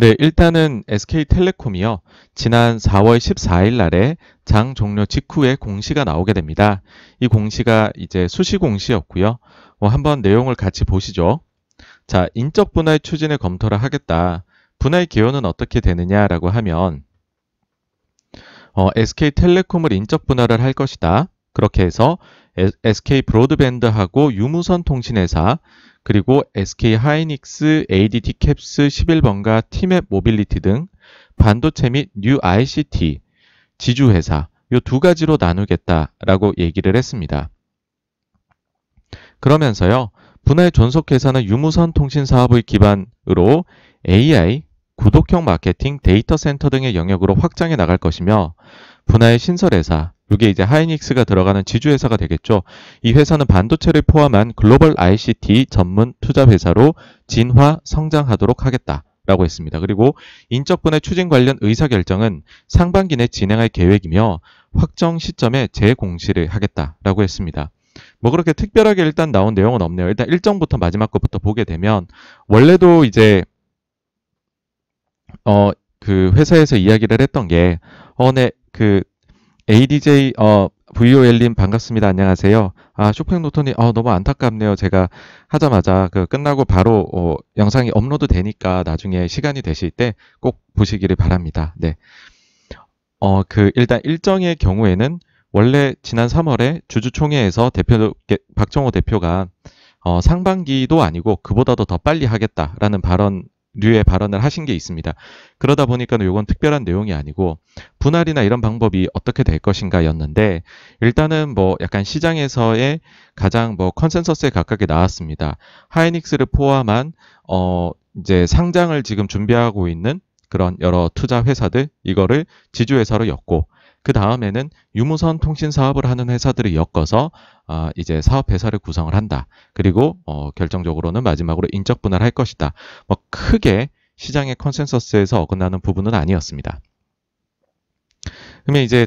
네, 일단은 SK텔레콤이요. 지난 4월 14일 날에 장 종료 직후에 공시가 나오게 됩니다. 이 공시가 이제 수시 공시였고요. 뭐 한번 내용을 같이 보시죠. 자, 인적 분할 추진의 검토를 하겠다. 분할 개여는 어떻게 되느냐라고 하면 어, SK텔레콤을 인적 분할을 할 것이다. 그렇게 해서 SK 브로드밴드하고 유무선 통신회사 그리고 SK 하이닉스, ADT 캡스 11번가, 티맵 모빌리티 등 반도체 및 뉴 ICT 지주회사 이두 가지로 나누겠다라고 얘기를 했습니다. 그러면서요. 분할 존속회사는 유무선 통신 사업을 기반으로 AI, 구독형 마케팅, 데이터 센터 등의 영역으로 확장해 나갈 것이며 분할 신설회사, 이게 이제 하이닉스가 들어가는 지주회사가 되겠죠. 이 회사는 반도체를 포함한 글로벌 ICT 전문 투자회사로 진화, 성장하도록 하겠다. 라고 했습니다. 그리고 인적분의 추진 관련 의사결정은 상반기 내 진행할 계획이며 확정 시점에 재공시를 하겠다라고 했습니다. 뭐 그렇게 특별하게 일단 나온 내용은 없네요. 일단 일정부터 마지막 것부터 보게 되면 원래도 이제 어 그 회사에서 이야기를 했던 게 어네 그 ADJ 어, VOL님 반갑습니다. 안녕하세요. 아 쇼팽 노턴이 어, 너무 안타깝네요. 제가 하자마자 그 끝나고 바로 어, 영상이 업로드 되니까 나중에 시간이 되실 때 꼭 보시기를 바랍니다. 네. 어 그 일단 일정의 경우에는 원래 지난 3월에 주주총회에서 대표 박정호 대표가 어, 상반기도 아니고 그보다도 더 빨리 하겠다라는 발언 류의 발언을 하신 게 있습니다. 그러다 보니까 이건 특별한 내용이 아니고 분할이나 이런 방법이 어떻게 될 것인가였는데 일단은 뭐 약간 시장에서의 가장 뭐 컨센서스에 가깝게 나왔습니다. 하이닉스를 포함한 어 이제 상장을 지금 준비하고 있는 그런 여러 투자 회사들 이거를 지주회사로 엮고 그 다음에는 유무선 통신 사업을 하는 회사들이 엮어서 어, 이제 사업 회사를 구성을 한다. 그리고 어, 결정적으로는 마지막으로 인적 분할할 것이다. 뭐 크게 시장의 컨센서스에서 어긋나는 부분은 아니었습니다. 그러면 이제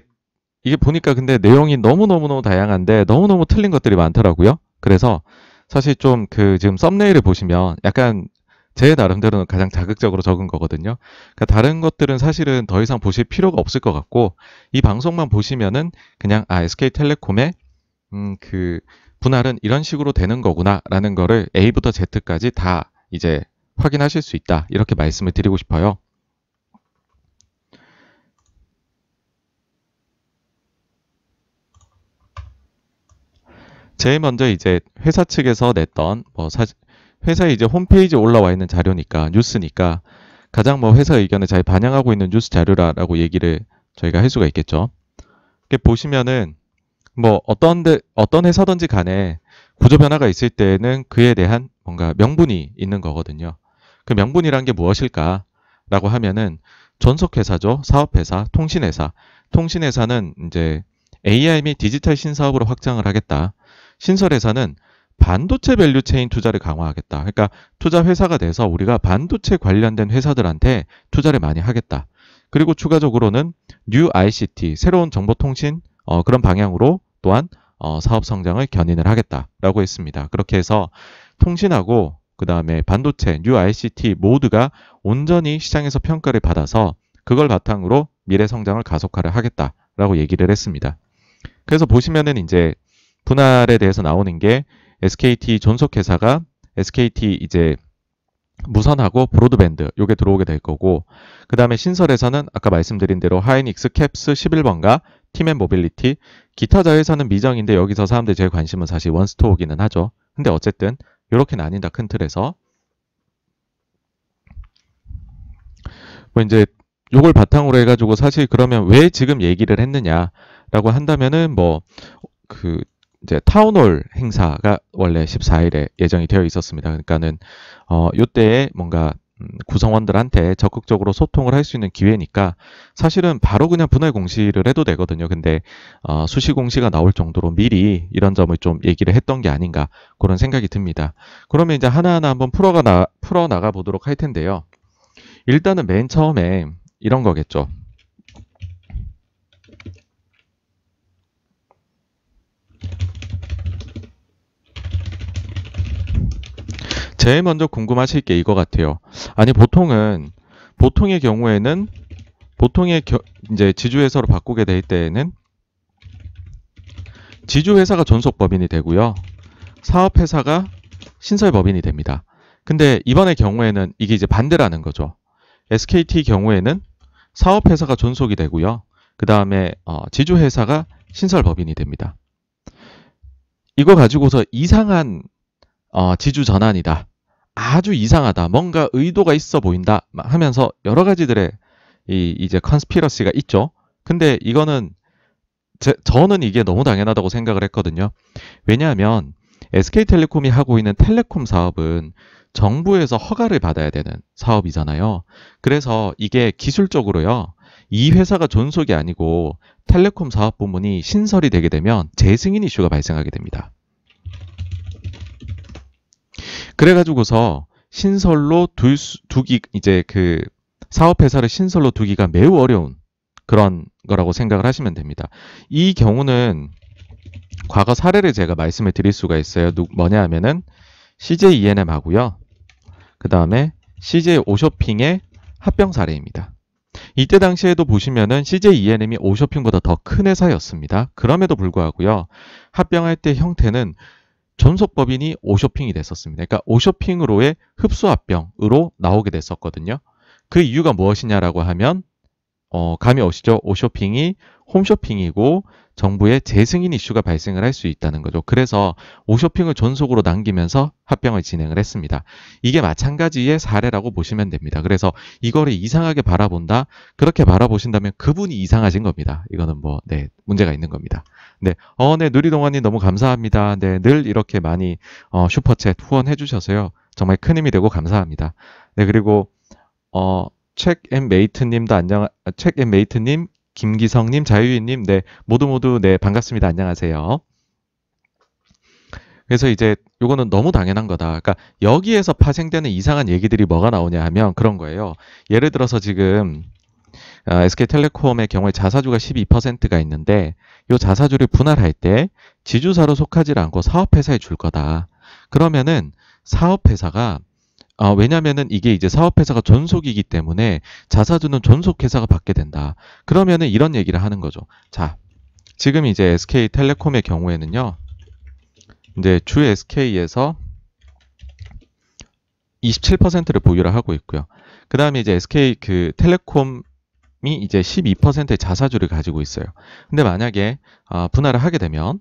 이게 보니까 근데 내용이 너무너무너무 다양한데 너무너무 틀린 것들이 많더라고요. 그래서 사실 좀 그 지금 썸네일을 보시면 약간 제 나름대로는 가장 자극적으로 적은 거거든요. 그러니까 다른 것들은 사실은 더 이상 보실 필요가 없을 것 같고 이 방송만 보시면은 그냥 아 SK텔레콤의 음, 그 분할은 이런 식으로 되는 거구나라는 거를 A부터 Z까지 다 이제 확인하실 수 있다 이렇게 말씀을 드리고 싶어요. 제일 먼저 이제 회사 측에서 냈던 뭐 사실 회사에 이제 홈페이지에 올라와 있는 자료니까 뉴스니까 가장 뭐 회사 의견을 잘 반영하고 있는 뉴스 자료라라고 얘기를 저희가 할 수가 있겠죠. 이렇게 보시면은 뭐 어떤 데, 어떤 회사든지 간에 구조 변화가 있을 때는 에 그에 대한 뭔가 명분이 있는 거거든요. 그 명분이란 게 무엇일까라고 하면은 전속회사죠. 사업회사, 통신회사. 통신회사는 이제 AI 및 디지털 신사업으로 확장을 하겠다. 신설회사는 반도체 밸류 체인 투자를 강화하겠다. 그러니까 투자 회사가 돼서 우리가 반도체 관련된 회사들한테 투자를 많이 하겠다. 그리고 추가적으로는 뉴 ICT 새로운 정보통신 어, 그런 방향으로 또한 어, 사업 성장을 견인을 하겠다라고 했습니다. 그렇게 해서 통신하고 그 다음에 반도체, 뉴 ICT 모두가 온전히 시장에서 평가를 받아서 그걸 바탕으로 미래 성장을 가속화를 하겠다라고 얘기를 했습니다. 그래서 보시면은 이제 분할에 대해서 나오는 게 SKT 전속 회사가 SKT 이제 무선하고 브로드밴드 요게 들어오게 될 거고 그 다음에 신설에서는 아까 말씀드린 대로 하이닉스 캡스 11번가 팀앤 모빌리티 기타 자회사는 미정인데 여기서 사람들 이 제일 관심은 사실 원스토어기는 하죠 근데 어쨌든 요렇게 나뉜다 큰 틀에서 뭐 이제 요걸 바탕으로 해가지고 사실 그러면 왜 지금 얘기를 했느냐라고 한다면은 뭐그 이제 타운홀 행사가 원래 14일에 예정이 되어 있었습니다. 그러니까는 어 요때에 뭔가 음, 구성원들한테 적극적으로 소통을 할 수 있는 기회니까 사실은 바로 그냥 분할 공시를 해도 되거든요. 근데 어, 수시 공시가 나올 정도로 미리 이런 점을 좀 얘기를 했던 게 아닌가 그런 생각이 듭니다. 그러면 이제 하나하나 한번 풀어가 나, 풀어 나가 보도록 할 텐데요. 일단은 맨 처음에 이런 거겠죠. 제일 먼저 궁금하실 게 이거 같아요. 아니 보통은 보통의 경우에는 보통의 겨, 이제 지주회사로 바꾸게 될 때에는 지주회사가 존속법인이 되고요. 사업회사가 신설법인이 됩니다. 근데 이번의 경우에는 이게 이제 반대라는 거죠. SKT 경우에는 사업회사가 존속이 되고요. 그 다음에 어, 지주회사가 신설법인이 됩니다. 이거 가지고서 이상한 어, 지주 전환이다. 아주 이상하다. 뭔가 의도가 있어 보인다. 하면서 여러 가지들의 이 이제 컨스피러시가 있죠. 근데 이거는 제, 저는 이게 너무 당연하다고 생각을 했거든요. 왜냐하면 SK텔레콤이 하고 있는 텔레콤 사업은 정부에서 허가를 받아야 되는 사업이잖아요. 그래서 이게 기술적으로요. 이 회사가 존속이 아니고 텔레콤 사업 부문이 신설이 되게 되면 재승인 이슈가 발생하게 됩니다. 그래가지고서 신설로 두, 두기 이제 그 사업회사를 신설로 두기가 매우 어려운 그런 거라고 생각을 하시면 됩니다. 이 경우는 과거 사례를 제가 말씀을 드릴 수가 있어요. 뭐냐 하면은 CJ E&M n 하고요. 그 다음에 CJ 오쇼핑의 합병 사례입니다. 이때 당시에도 보시면은 CJ E&M이 n 오쇼핑보다 더 큰 회사였습니다. 그럼에도 불구하고요. 합병할 때 형태는 전속법인이 오쇼핑이 됐었습니다. 그러니까 오쇼핑으로의 흡수합병으로 나오게 됐었거든요. 그 이유가 무엇이냐라고 하면 어, 감이 오시죠? 오쇼핑이 홈쇼핑이고 정부의 재승인 이슈가 발생을 할 수 있다는 거죠. 그래서 오쇼핑을 전속으로 남기면서 합병을 진행을 했습니다. 이게 마찬가지의 사례라고 보시면 됩니다. 그래서 이거를 이상하게 바라본다. 그렇게 바라보신다면 그분이 이상하신 겁니다. 이거는 뭐, 네, 문제가 있는 겁니다. 네, 어, 네, 누리동원님 너무 감사합니다. 네, 늘 이렇게 많이, 어, 슈퍼챗 후원해 주셔서요. 정말 큰 힘이 되고 감사합니다. 네, 그리고, 어, 책앤메이트님도 안녕, 책앤메이트님, 김기성님, 자유인님, 네 모두 모두 네 반갑습니다. 안녕하세요. 그래서 이제 요거는 너무 당연한 거다. 그러니까 여기에서 파생되는 이상한 얘기들이 뭐가 나오냐 하면 그런 거예요. 예를 들어서 지금 SK텔레콤의 어, 경우에 자사주가 12%가 있는데 요 자사주를 분할할 때 지주사로 속하지 않고 사업회사에 줄 거다. 그러면은 사업회사가 어, 왜냐면은 이게 이제 사업회사가 전속이기 때문에 자사주는 전속회사가 받게 된다. 그러면은 이런 얘기를 하는 거죠. 자, 지금 이제 SK텔레콤의 경우에는요. 이제 주 SK에서 27%를 보유를 하고 있고요. 그 다음에 이제 SK 그 텔레콤이 이제 12%의 자사주를 가지고 있어요. 근데 만약에 어, 분할을 하게 되면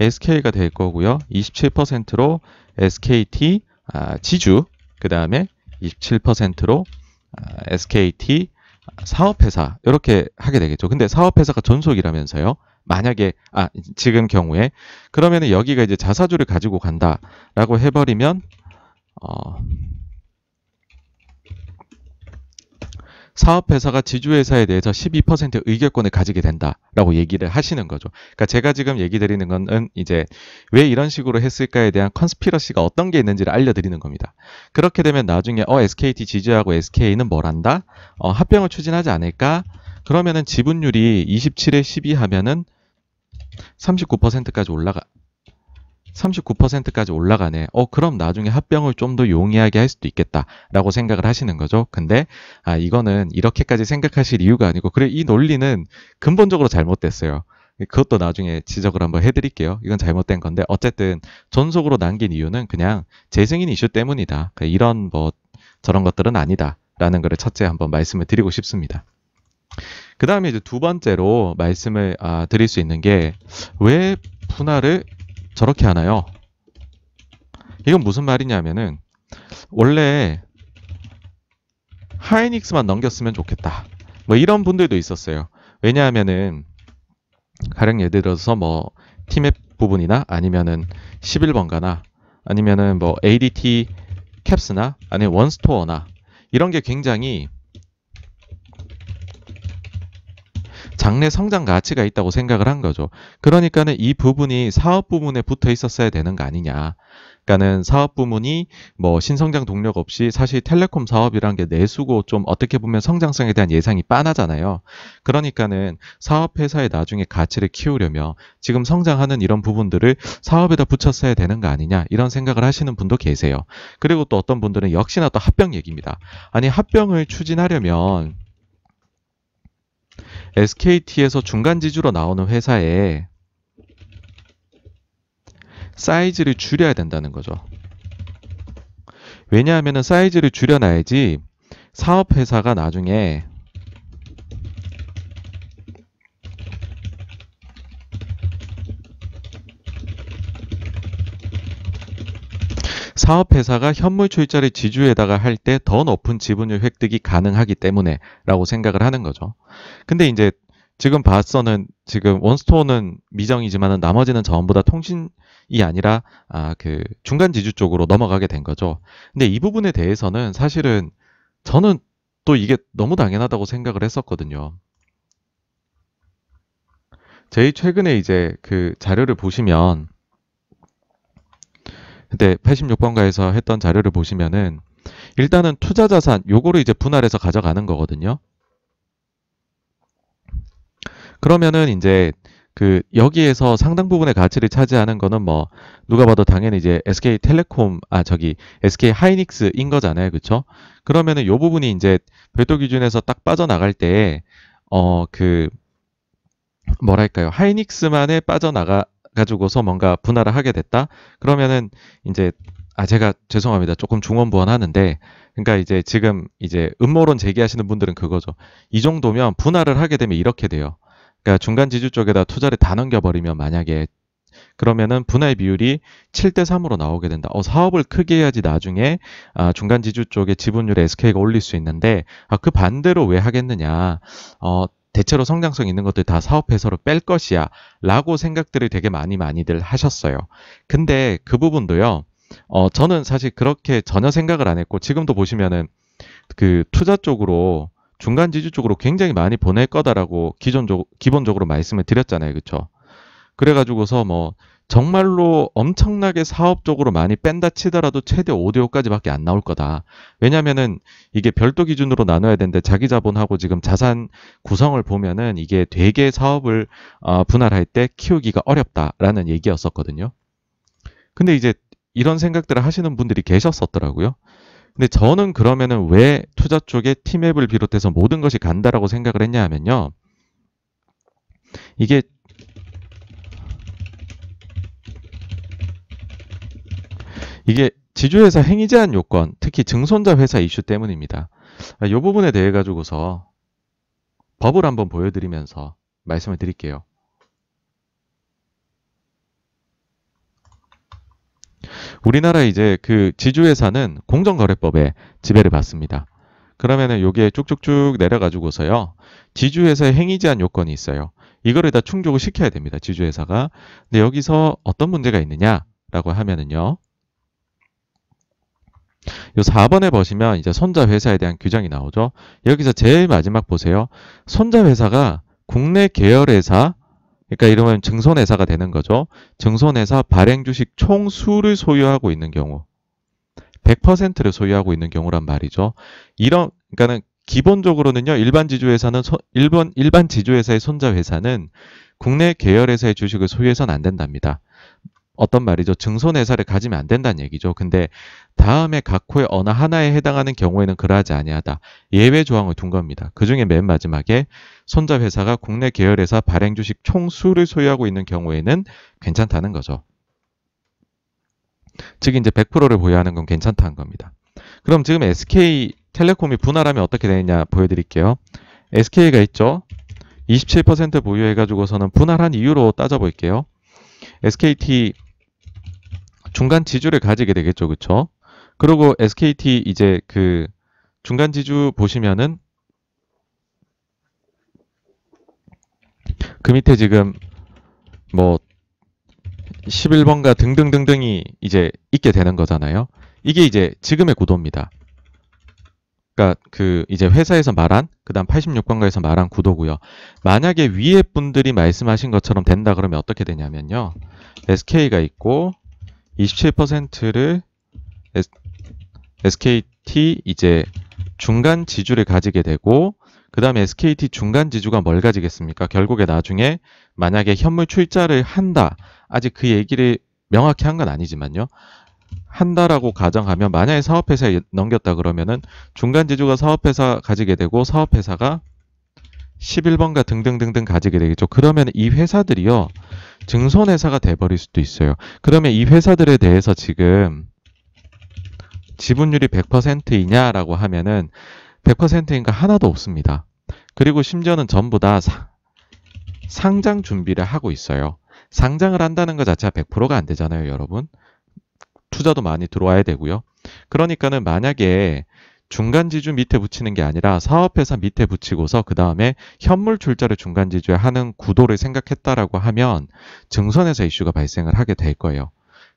SK가 될 거고요. 27%로 SKT, 아, 지주, 그 다음에 27%로 아, SKT, 아, 사업회사 이렇게 하게 되겠죠. 근데 사업회사가 전속이라면서요. 만약에 아 지금 경우에 그러면은 여기가 이제 자사주를 가지고 간다라고 해버리면 어 사업회사가 지주회사에 대해서 12% 의결권을 가지게 된다라고 얘기를 하시는 거죠. 그러니까 제가 지금 얘기 드리는 거는 이제 왜 이런 식으로 했을까에 대한 컨스피러시가 어떤 게 있는지를 알려드리는 겁니다. 그렇게 되면 나중에 어 SKT 지주하고 SK는 뭘 한다? 어, 합병을 추진하지 않을까? 그러면은 지분율이 27에 12 하면은 39%까지 올라가 39%까지 올라가네. 어, 그럼 나중에 합병을 좀 더 용이하게 할 수도 있겠다라고 생각을 하시는 거죠. 근데 아, 이거는 이렇게까지 생각하실 이유가 아니고 그래 이 논리는 근본적으로 잘못됐어요. 그것도 나중에 지적을 한번 해드릴게요. 이건 잘못된 건데 어쨌든 전속으로 남긴 이유는 그냥 재승인 이슈 때문이다. 그러니까 이런 뭐 저런 것들은 아니다라는 거를 첫째 한번 말씀을 드리고 싶습니다. 그 다음에 이제 두 번째로 말씀을 아, 드릴 수 있는 게 왜 분할을 저렇게 하나요? 이건 무슨 말이냐면은 원래 하이닉스만 넘겼으면 좋겠다. 뭐 이런 분들도 있었어요. 왜냐하면은 가령 예를 들어서 뭐 팀맵 부분이나 아니면은 11번가나 아니면은 뭐 ADT 캡스나 아니면 원스토어나 이런 게 굉장히 장래 성장 가치가 있다고 생각을 한 거죠. 그러니까는 이 부분이 사업 부문에 붙어 있었어야 되는 거 아니냐. 그러니까는 사업 부문이 뭐 신성장 동력 없이 사실 텔레콤 사업이란 게 내수고 좀 어떻게 보면 성장성에 대한 예상이 빤하잖아요. 그러니까는 사업 회사의 나중에 가치를 키우려면 지금 성장하는 이런 부분들을 사업에다 붙였어야 되는 거 아니냐 이런 생각을 하시는 분도 계세요. 그리고 또 어떤 분들은 역시나 또 합병 얘기입니다. 아니 합병을 추진하려면 SKT에서 중간 지주로 나오는 회사에 사이즈를 줄여야 된다는 거죠. 왜냐하면 사이즈를 줄여놔야지 사업회사가 나중에 사업회사가 현물 출자를 지주에다가 할 때 더 높은 지분율 획득이 가능하기 때문에 라고 생각을 하는 거죠. 근데 이제 지금 바서는 지금 원스톤은 미정이지만은 나머지는 전부 다 통신이 아니라 아 그 중간 지주 쪽으로 넘어가게 된 거죠. 근데 이 부분에 대해서는 사실은 저는 또 이게 너무 당연하다고 생각을 했었거든요. 제일 최근에 이제 그 자료를 보시면 근데 86번가에서 했던 자료를 보시면은 일단은 투자 자산 요거를 이제 분할해서 가져가는 거거든요. 그러면은 이제 그 여기에서 상당 부분의 가치를 차지하는 거는 뭐 누가 봐도 당연히 이제 SK 텔레콤 아 저기 SK 하이닉스인 거잖아요. 그렇죠? 그러면은 요 부분이 이제 별도 기준에서 딱 빠져나갈 때 어 그 뭐랄까요 하이닉스만에 빠져나가 가지고서 뭔가 분할을 하게 됐다. 그러면은 이제 아 제가 죄송합니다. 조금 중원부원하는데 그러니까 이제 지금 이제 음모론 제기하시는 분들은 그거죠. 이 정도면 분할을 하게 되면 이렇게 돼요. 그러니까 중간 지주 쪽에다 투자를 다 넘겨버리면 만약에 그러면은 분할 비율이 7대 3으로 나오게 된다. 어, 사업을 크게 해야지 나중에 아, 중간 지주 쪽에 지분율 SK가 올릴 수 있는데 아, 그 반대로 왜 하겠느냐? 어, 대체로 성장성 있는 것들 다 사업 회사로 뺄 것이야 라고 생각들을 되게 많이 많이들 하셨어요. 근데 그 부분도요. 어, 저는 사실 그렇게 전혀 생각을 안 했고 지금도 보시면은 그 투자 쪽으로 중간 지주 쪽으로 굉장히 많이 보낼 거다라고 기존적 기본적으로 말씀을 드렸잖아요. 그쵸 그래 가지고서 뭐 정말로 엄청나게 사업적으로 많이 뺀다 치더라도 최대 5대5까지밖에 안 나올 거다. 왜냐면은 이게 별도 기준으로 나눠야 되는데 자기 자본하고 지금 자산 구성을 보면은 이게 되게 사업을 어, 분할할 때 키우기가 어렵다라는 얘기였었거든요. 근데 이제 이런 생각들을 하시는 분들이 계셨었더라고요. 근데 저는 그러면은 왜 투자 쪽에 팀앱을 비롯해서 모든 것이 간다라고 생각을 했냐 하면요. 이게 이게 지주회사 행위 제한 요건, 특히 증손자 회사 이슈 때문입니다. 이 아, 부분에 대해 가지고서 법을 한번 보여드리면서 말씀을 드릴게요. 우리나라 이제 그 지주회사는 공정거래법에 지배를 받습니다. 그러면은 요게 쭉쭉쭉 내려가지고서요. 지주회사의 행위 제한 요건이 있어요. 이거를 다 충족을 시켜야 됩니다. 지주회사가. 근데 여기서 어떤 문제가 있느냐라고 하면은요. 요 4번에 보시면 이제 손자 회사에 대한 규정이 나오죠. 여기서 제일 마지막 보세요. 손자 회사가 국내 계열 회사 그러니까 이러면 증손회사가 되는 거죠. 증손회사 발행 주식 총수를 소유하고 있는 경우 100%를 소유하고 있는 경우란 말이죠. 이런 그러니까는 기본적으로는요. 일반 지주회사는 일본 일반 지주회사의 손자 회사는 국내 계열 회사의 주식을 소유해서는 안 된답니다. 어떤 말이죠? 증손회사를 가지면 안 된다는 얘기죠. 근데 다음에 각호의 어느 하나에 해당하는 경우에는 그러하지 아니하다. 예외 조항을 둔 겁니다. 그 중에 맨 마지막에 손자 회사가 국내 계열에서 발행 주식 총수를 소유하고 있는 경우에는 괜찮다는 거죠. 즉 이제 100%를 보유하는 건 괜찮다는 겁니다. 그럼 지금 SK 텔레콤이 분할하면 어떻게 되느냐 보여드릴게요. SK가 있죠. 27% 보유해가지고서는 분할한 이유로 따져볼게요. SKT 중간 지주를 가지게 되겠죠. 그렇죠? 그리고 SKT 이제 그 중간 지주 보시면은 그 밑에 지금 뭐 11번가 등등등등이 이제 있게 되는 거잖아요. 이게 이제 지금의 구도입니다. 그러니까 그 이제 회사에서 말한 그다음 86번가에서 말한 구도고요. 만약에 위에 분들이 말씀하신 것처럼 된다 그러면 어떻게 되냐면요. SK가 있고 27%를 S, SKT 이제 중간 지주를 가지게 되고 그 다음에 SKT 중간 지주가 뭘 가지겠습니까? 결국에 나중에 만약에 현물 출자를 한다. 아직 그 얘기를 명확히 한 건 아니지만요. 한다라고 가정하면 만약에 사업회사에 넘겼다 그러면은 중간 지주가 사업회사 가지게 되고 사업회사가 11번가 등등등등 가지게 되겠죠. 그러면 이 회사들이요. 증손회사가 돼버릴 수도 있어요. 그러면 이 회사들에 대해서 지금 지분율이 100%이냐라고 하면은 100%인가 하나도 없습니다. 그리고 심지어는 전부 다 사, 상장 준비를 하고 있어요. 상장을 한다는 것 자체가 100%가 안 되잖아요, 여러분. 투자도 많이 들어와야 되고요. 그러니까는 만약에 중간 지주 밑에 붙이는 게 아니라 사업회사 밑에 붙이고서 그 다음에 현물 출자를 중간 지주에 하는 구도를 생각했다라고 하면 증선에서 이슈가 발생을 하게 될 거예요.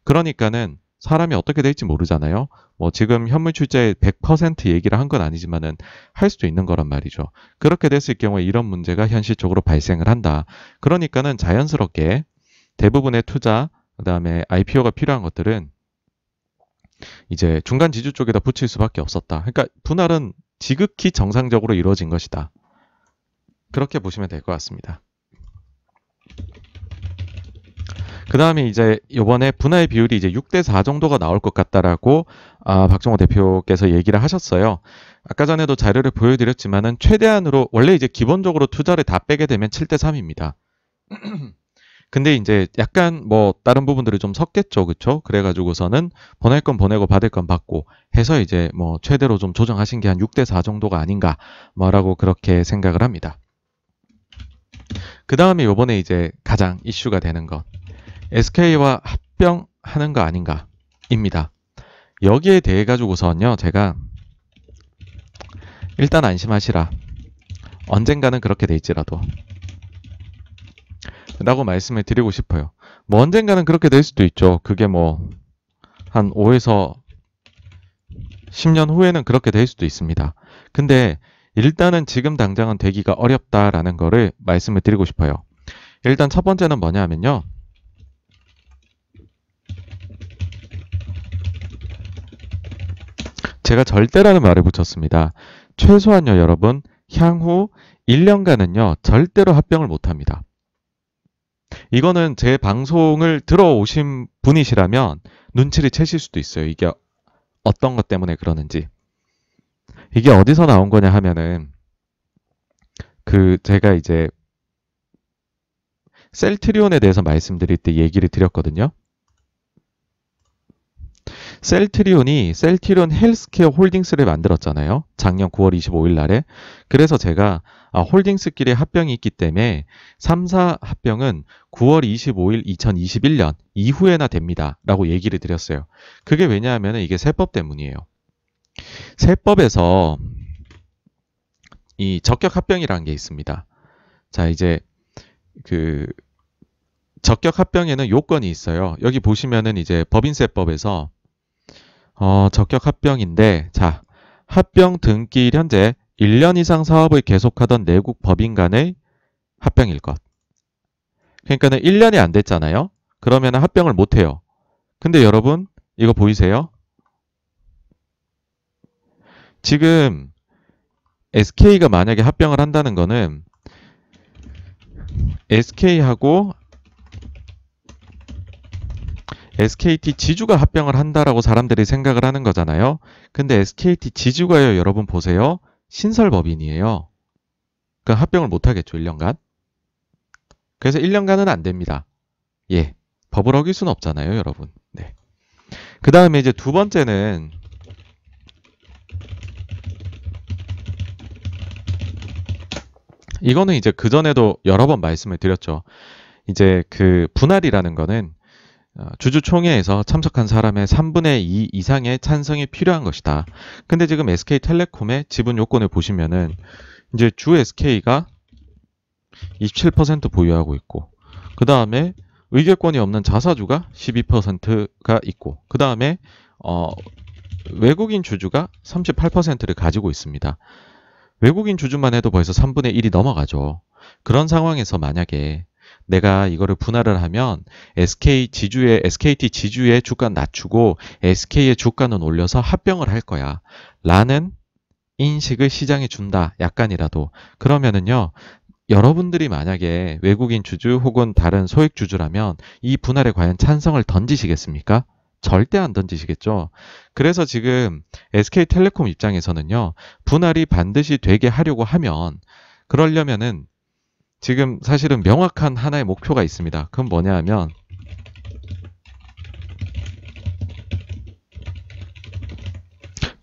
그러니까는 사람이 어떻게 될지 모르잖아요. 뭐 지금 현물 출자의100% 얘기를 한 건 아니지만은 할 수도 있는 거란 말이죠. 그렇게 됐을 경우에 이런 문제가 현실적으로 발생을 한다. 그러니까는 자연스럽게 대부분의 투자, 그 다음에 IPO가 필요한 것들은 이제 중간 지주 쪽에다 붙일 수밖에 없었다. 그러니까 분할은 지극히 정상적으로 이루어진 것이다. 그렇게 보시면 될 것 같습니다. 그 다음에 이제 요번에 분할 비율이 이제 6대4 정도가 나올 것 같다라고 아, 박정호 대표께서 얘기를 하셨어요. 아까 전에도 자료를 보여드렸지만은 최대한으로 원래 이제 기본적으로 투자를 다 빼게 되면 7대3입니다. 근데 이제 약간 뭐 다른 부분들이 좀 섞겠죠. 그쵸? 그래가지고서는 보낼 건 보내고 받을 건 받고 해서 이제 뭐 최대로 좀 조정하신 게 한 6대4 정도가 아닌가 뭐라고 그렇게 생각을 합니다. 그 다음에 요번에 이제 가장 이슈가 되는 것. SK와 합병하는 거 아닌가 입니다. 여기에 대해 가지고선요 제가 일단 안심하시라 언젠가는 그렇게 될지라도 라고 말씀을 드리고 싶어요. 뭐 언젠가는 그렇게 될 수도 있죠. 그게 뭐 한 5에서 10년 후에는 그렇게 될 수도 있습니다. 근데 일단은 지금 당장은 되기가 어렵다라는 거를 말씀을 드리고 싶어요. 일단 첫 번째는 뭐냐면요. 제가 절대라는 말을 붙였습니다. 최소한요, 여러분. 향후 1년간은요, 절대로 합병을 못 합니다. 이거는 제 방송을 들어오신 분이시라면 눈치를 채실 수도 있어요. 이게 어떤 것 때문에 그러는지. 이게 어디서 나온 거냐 하면은 그 제가 이제 셀트리온에 대해서 말씀드릴 때 얘기를 드렸거든요. 셀트리온이 셀트리온 헬스케어 홀딩스를 만들었잖아요. 작년 9월 25일 날에. 그래서 제가 아, 홀딩스끼리 합병이 있기 때문에 3사 합병은 9월 25일 2021년 이후에나 됩니다. 라고 얘기를 드렸어요. 그게 왜냐하면 이게 세법 때문이에요. 세법에서 이 적격 합병이라는 게 있습니다. 자, 이제 그 적격 합병에는 요건이 있어요. 여기 보시면은 이제 법인세법에서 어, 적격 합병인데 자 합병 등기일 현재 1년 이상 사업을 계속하던 내국 법인 간의 합병일 것. 그러니까는 1년이 안 됐잖아요. 그러면 합병을 못 해요. 근데 여러분 이거 보이세요? 지금 SK가 만약에 합병을 한다는 거는 SK하고 SKT 지주가 합병을 한다라고 사람들이 생각을 하는 거잖아요. 근데 SKT 지주가요, 여러분 보세요. 신설법인이에요. 그 합병을 못 하겠죠, 1년간. 그래서 1년간은 안 됩니다. 예. 법을 어길 수는 없잖아요, 여러분. 네. 그 다음에 이제 두 번째는 이거는 이제 그전에도 여러 번 말씀을 드렸죠. 이제 그 분할이라는 거는 어, 주주총회에서 참석한 사람의 3분의 2 이상의 찬성이 필요한 것이다. 근데 지금 SK텔레콤의 지분 요건을 보시면은 이제 주 SK가 27% 보유하고 있고 그 다음에 의결권이 없는 자사주가 12%가 있고 그 다음에 어, 외국인 주주가 38%를 가지고 있습니다. 외국인 주주만 해도 벌써 3분의 1이 넘어가죠. 그런 상황에서 만약에 내가 이거를 분할을 하면 SK 지주의 SKT 지주의 주가 낮추고 SK의 주가는 올려서 합병을 할 거야. 라는 인식을 시장에 준다. 약간이라도. 그러면은요. 여러분들이 만약에 외국인 주주 혹은 다른 소액 주주라면 이 분할에 과연 찬성을 던지시겠습니까? 절대 안 던지시겠죠. 그래서 지금 SK텔레콤 입장에서는요. 분할이 반드시 되게 하려고 하면 그러려면은 지금 사실은 명확한 하나의 목표가 있습니다. 그건 뭐냐 하면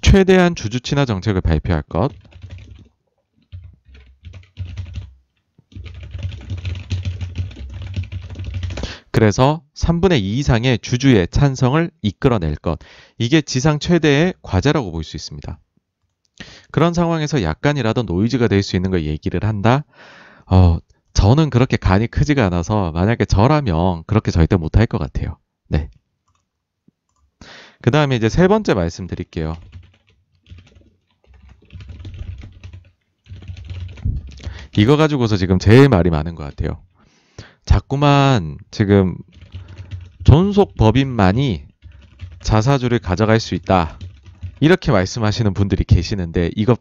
최대한 주주 친화 정책을 발표할 것 그래서 3분의 2 이상의 주주의 찬성을 이끌어낼 것. 이게 지상 최대의 과제라고 볼 수 있습니다. 그런 상황에서 약간이라도 노이즈가 될 수 있는 걸 얘기를 한다? 어, 저는 그렇게 간이 크지가 않아서 만약에 저라면 그렇게 절대 못할 것 같아요. 네. 그 다음에 이제 세 번째 말씀 드릴게요. 이거 가지고서 지금 제일 말이 많은 것 같아요. 자꾸만 지금 존속 법인만이 자사주를 가져갈 수 있다. 이렇게 말씀하시는 분들이 계시는데 이거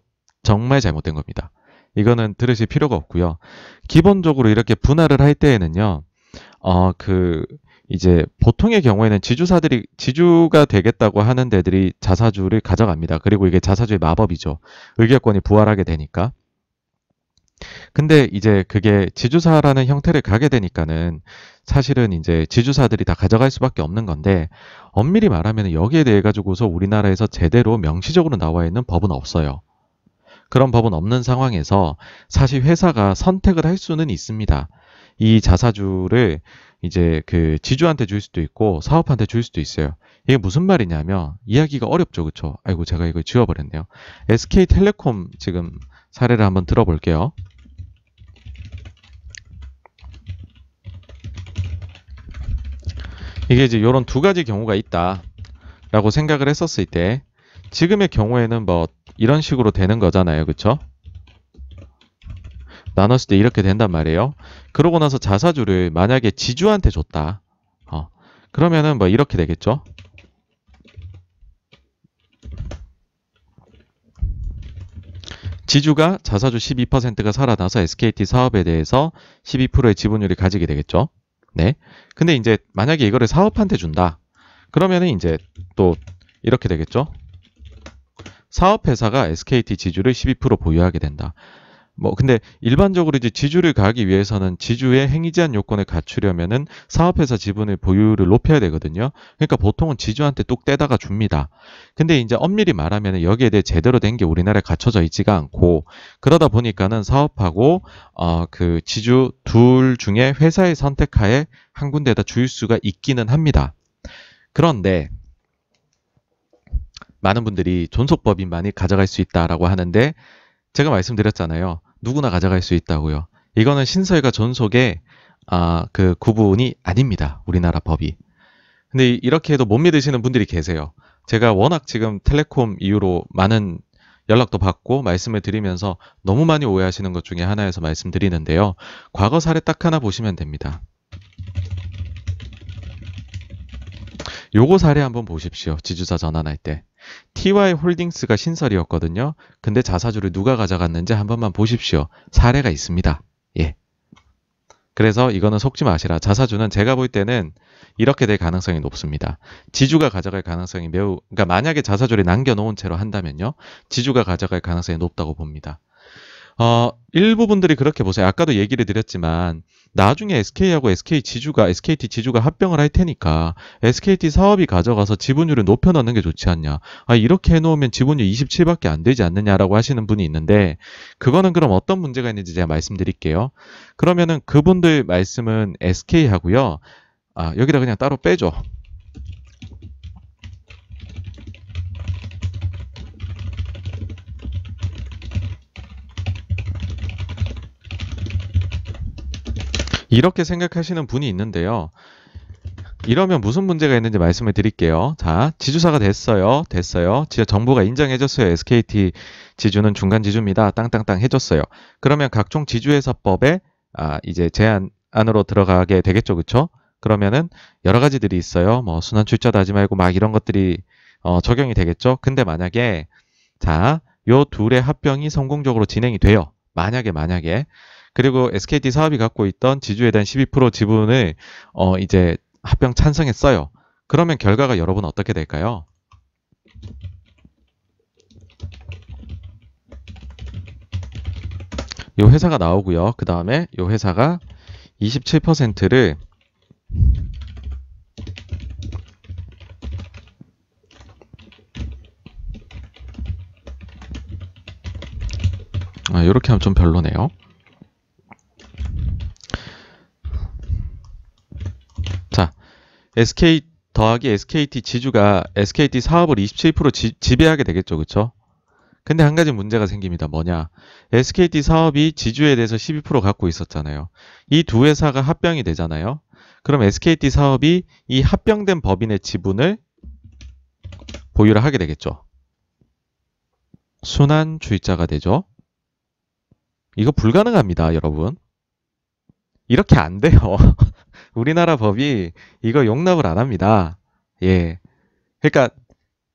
정말 잘못된 겁니다. 이거는 들으실 필요가 없고요. 기본적으로 이렇게 분할을 할 때에는요. 어, 그 이제 보통의 경우에는 지주사들이 지주가 되겠다고 하는 데들이 자사주를 가져갑니다. 그리고 이게 자사주의 마법이죠. 의결권이 부활하게 되니까. 근데 이제 그게 지주사라는 형태를 가게 되니까는 사실은 이제 지주사들이 다 가져갈 수밖에 없는 건데 엄밀히 말하면 여기에 대해 가지고서 우리나라에서 제대로 명시적으로 나와 있는 법은 없어요. 그런 법은 없는 상황에서 사실 회사가 선택을 할 수는 있습니다. 이 자사주를 이제 그 지주한테 줄 수도 있고 사업한테 줄 수도 있어요. 이게 무슨 말이냐면 이야기가 어렵죠, 그렇죠? 아이고 제가 이걸 지워버렸네요. SK텔레콤 지금 사례를 한번 들어볼게요. 이게 이제 이런 두 가지 경우가 있다라고 생각을 했었을 때 지금의 경우에는 뭐 이런 식으로 되는 거잖아요. 그쵸? 나눴을 때 이렇게 된단 말이에요. 그러고 나서 자사주를 만약에 지주한테 줬다. 어, 그러면은 뭐 이렇게 되겠죠? 지주가 자사주 12%가 살아나서 SKT 사업에 대해서 12%의 지분율을 가지게 되겠죠. 네. 근데 이제 만약에 이거를 사업한테 준다. 그러면은 이제 또 이렇게 되겠죠. 사업회사가 SKT 지주를 12% 보유하게 된다. 뭐 근데 일반적으로 이제 지주를 가기 위해서는 지주의 행위 제한 요건을 갖추려면은 사업회사 지분의 보유율을 높여야 되거든요. 그러니까 보통은 지주한테 뚝 떼다가 줍니다. 근데 이제 엄밀히 말하면 여기에 대해 제대로 된 게 우리나라에 갖춰져 있지가 않고 그러다 보니까는 사업하고 어 그 지주 둘 중에 회사의 선택하에 한 군데다 줄수가 있기는 합니다. 그런데 많은 분들이 존속법인많이 가져갈 수 있다라고 하는데 제가 말씀드렸잖아요. 누구나 가져갈 수 있다고요. 이거는 신설과 존속의 아, 그 구분이 아닙니다. 우리나라 법이. 근데 이렇게 해도 못 믿으시는 분들이 계세요. 제가 워낙 지금 텔레콤 이후로 많은 연락도 받고 말씀을 드리면서 너무 많이 오해하시는 것 중에 하나에서 말씀드리는데요. 과거 사례 딱 하나 보시면 됩니다. 요거 사례 한번 보십시오. 지주사 전환할 때. TY 홀딩스가 신설이었거든요. 근데 자사주를 누가 가져갔는지 한 번만 보십시오. 사례가 있습니다. 예. 그래서 이거는 속지 마시라. 자사주는 제가 볼 때는 이렇게 될 가능성이 높습니다. 지주가 가져갈 가능성이 매우, 그러니까 만약에 자사주를 남겨놓은 채로 한다면요. 지주가 가져갈 가능성이 높다고 봅니다. 어, 일부분들이 그렇게 보세요. 아까도 얘기를 드렸지만 나중에 SK하고 SK 지주가 SKT 지주가 합병을 할 테니까 SKT 사업이 가져가서 지분율을 높여 놓는 게 좋지 않냐. 아, 이렇게 해 놓으면 지분율 27밖에 안 되지 않느냐라고 하시는 분이 있는데 그거는 그럼 어떤 문제가 있는지 제가 말씀드릴게요. 그러면은 그분들 말씀은 SK하고요. 아, 여기다 그냥 따로 빼죠. 이렇게 생각하시는 분이 있는데요. 이러면 무슨 문제가 있는지 말씀을 드릴게요. 자, 지주사가 됐어요. 됐어요. 지하 정부가 인정해줬어요. SKT 지주는 중간 지주입니다. 땅땅땅 해줬어요. 그러면 각종 지주회사법에 아, 이제 제한 안으로 들어가게 되겠죠. 그쵸? 그러면은 여러 가지들이 있어요. 뭐 순환 출자도 하지 말고 막 이런 것들이 어, 적용이 되겠죠. 근데 만약에 자, 요 둘의 합병이 성공적으로 진행이 돼요. 만약에 만약에 그리고 SKT 사업이 갖고 있던 지주에 대한 12% 지분을 어 이제 합병 찬성했어요. 그러면 결과가 여러분 어떻게 될까요? 이 회사가 나오고요. 그 다음에 이 회사가 27%를 아, 이렇게 하면 좀 별로네요. SK 더하기 SKT 지주가 SKT 사업을 27% 지, 지배하게 되겠죠. 그렇죠? 근데 한 가지 문제가 생깁니다. 뭐냐? SKT 사업이 지주에 대해서 12% 갖고 있었잖아요. 이 두 회사가 합병이 되잖아요. 그럼 SKT 사업이 이 합병된 법인의 지분을 보유를 하게 되겠죠. 순환 주의자가 되죠. 이거 불가능합니다, 여러분. 이렇게 안 돼요. 우리나라 법이 이거 용납을 안 합니다. 예. 그러니까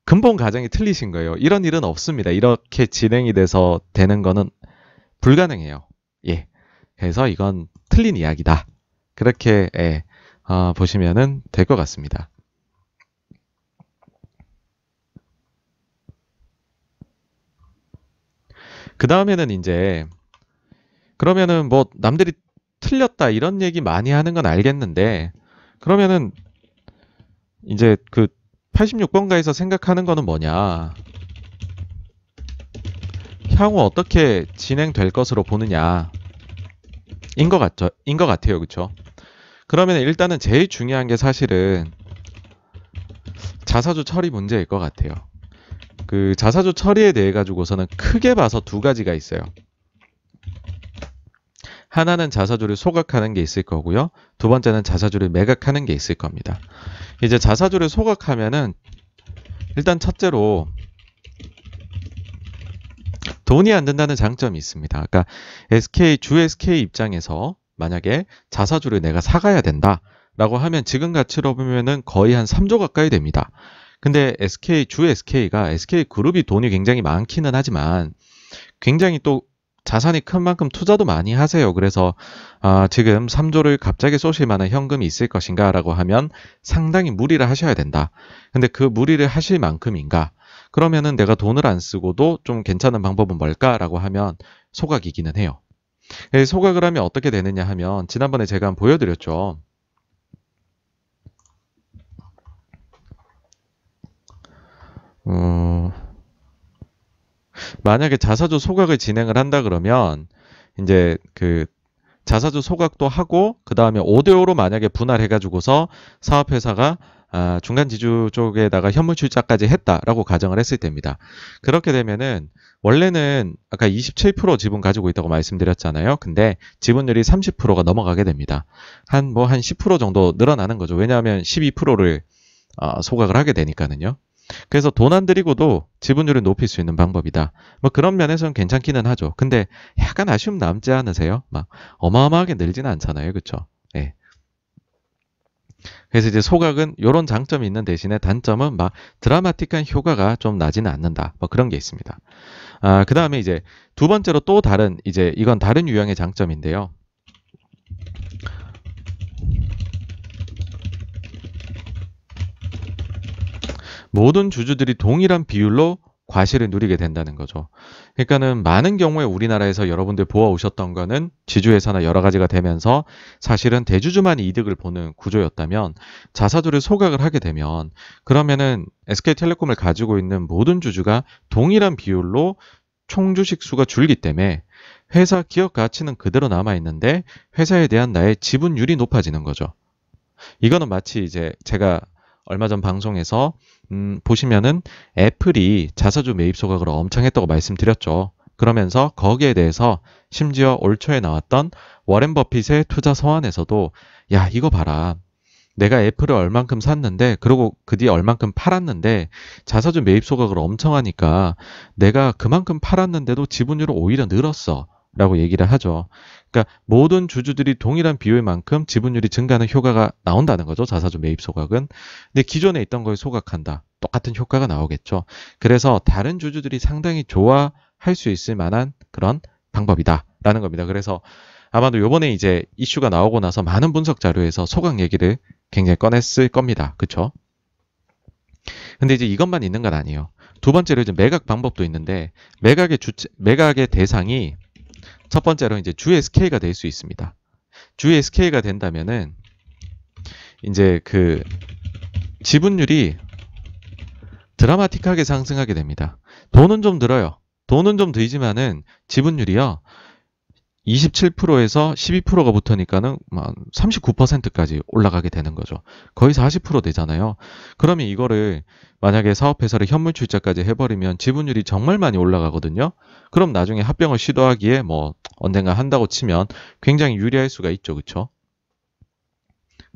근본 가정이 틀리신 거예요. 이런 일은 없습니다. 이렇게 진행이 돼서 되는 거는 불가능해요. 예. 그래서 이건 틀린 이야기다. 그렇게 예, 어, 보시면은 될것 같습니다. 그 다음에는 이제 그러면은 뭐 남들이 틀렸다 이런 얘기 많이 하는 건 알겠는데 그러면은 이제 그 86번가에서 생각하는 거는 뭐냐 향후 어떻게 진행될 것으로 보느냐 인것 같죠 인 것 같아요 그쵸 그러면 일단은 제일 중요한 게 사실은 자사주 처리 문제일 것 같아요 그 자사주 처리에 대해 가지고서는 크게 봐서 두 가지가 있어요 하나는 자사주를 소각하는 게 있을 거고요. 두 번째는 자사주를 매각하는 게 있을 겁니다. 이제 자사주를 소각하면은 일단 첫째로 돈이 안된다는 장점이 있습니다. 아까 그러니까 SK 주 SK 입장에서 만약에 자사주를 내가 사가야 된다라고 하면 지금 가치로 보면은 거의 한 3조 가까이 됩니다. 근데 SK 주 SK가 SK 그룹이 돈이 굉장히 많기는 하지만 굉장히 또 자산이 큰 만큼 투자도 많이 하세요. 그래서 아, 지금 3조를 갑자기 쏘실 만한 현금이 있을 것인가라고 하면 상당히 무리를 하셔야 된다. 근데 그 무리를 하실 만큼인가? 그러면은 내가 돈을 안 쓰고도 좀 괜찮은 방법은 뭘까라고 하면 소각이기는 해요. 소각을 하면 어떻게 되느냐 하면 지난번에 제가 한번 보여드렸죠. 어... 만약에 자사주 소각을 진행을 한다 그러면 이제 그 자사주 소각도 하고 그 다음에 5대5로 만약에 분할해가지고서 사업회사가 아, 중간 지주 쪽에다가 현물 출자까지 했다라고 가정을 했을 때입니다. 그렇게 되면은 원래는 아까 27% 지분 가지고 있다고 말씀드렸잖아요. 근데 지분율이 30%가 넘어가게 됩니다. 한 뭐 한 10% 정도 늘어나는 거죠. 왜냐하면 12%를 아, 어, 소각을 하게 되니까는요. 그래서 돈 안드리고도 지분율을 높일 수 있는 방법이다. 뭐 그런 면에서는 괜찮기는 하죠. 근데 약간 아쉬움 남지 않으세요? 막 어마어마하게 늘지는 않잖아요. 그쵸? 예. 네. 그래서 이제 소각은 이런 장점이 있는 대신에 단점은 막 드라마틱한 효과가 좀 나지는 않는다. 뭐 그런 게 있습니다. 아, 그 다음에 이제 두 번째로 또 다른, 이제 이건 다른 유형의 장점인데요. 모든 주주들이 동일한 비율로 과실을 누리게 된다는 거죠. 그러니까는 많은 경우에 우리나라에서 여러분들 보아 오셨던 거는 지주회사나 여러 가지가 되면서 사실은 대주주만 이득을 보는 구조였다면 자사주를 소각을 하게 되면 그러면은 SK텔레콤을 가지고 있는 모든 주주가 동일한 비율로 총주식 수가 줄기 때문에 회사 기업 가치는 그대로 남아 있는데 회사에 대한 나의 지분율이 높아지는 거죠. 이거는 마치 이제 제가 얼마 전 방송에서 음, 보시면은 애플이 자사주 매입 소각을 엄청 했다고 말씀드렸죠. 그러면서 거기에 대해서 심지어 올 초에 나왔던 워렌 버핏의 투자 서한에서도 야 이거 봐라 내가 애플을 얼만큼 샀는데 그리고 그 뒤에 얼만큼 팔았는데 자사주 매입 소각을 엄청 하니까 내가 그만큼 팔았는데도 지분율은 오히려 늘었어 라고 얘기를 하죠. 그러니까 모든 주주들이 동일한 비율만큼 지분율이 증가하는 효과가 나온다는 거죠. 자사주 매입 소각은. 근데 기존에 있던 거에 소각한다. 똑같은 효과가 나오겠죠. 그래서 다른 주주들이 상당히 좋아할 수 있을 만한 그런 방법이다라는 겁니다. 그래서 아마도 요번에 이제 이슈가 나오고 나서 많은 분석 자료에서 소각 얘기를 굉장히 꺼냈을 겁니다. 그쵸? 근데 이제 이것만 있는 건 아니에요. 두 번째로 이제 매각 방법도 있는데 매각의 주체, 매각의 대상이 첫 번째로 이제 주 SK가 될 수 있습니다. 주 SK가 된다면은 이제 그 지분율이 드라마틱하게 상승하게 됩니다. 돈은 좀 들어요. 돈은 좀 들지만은 지분율이요. 27%에서 12%가 붙으니까는 39%까지 뭐 올라가게 되는 거죠. 거의 40% 되잖아요. 그러면 이거를 만약에 사업 회사를 현물 출자까지 해버리면 지분율이 정말 많이 올라가거든요. 그럼 나중에 합병을 시도하기에 뭐 언젠가 한다고 치면 굉장히 유리할 수가 있죠. 그쵸?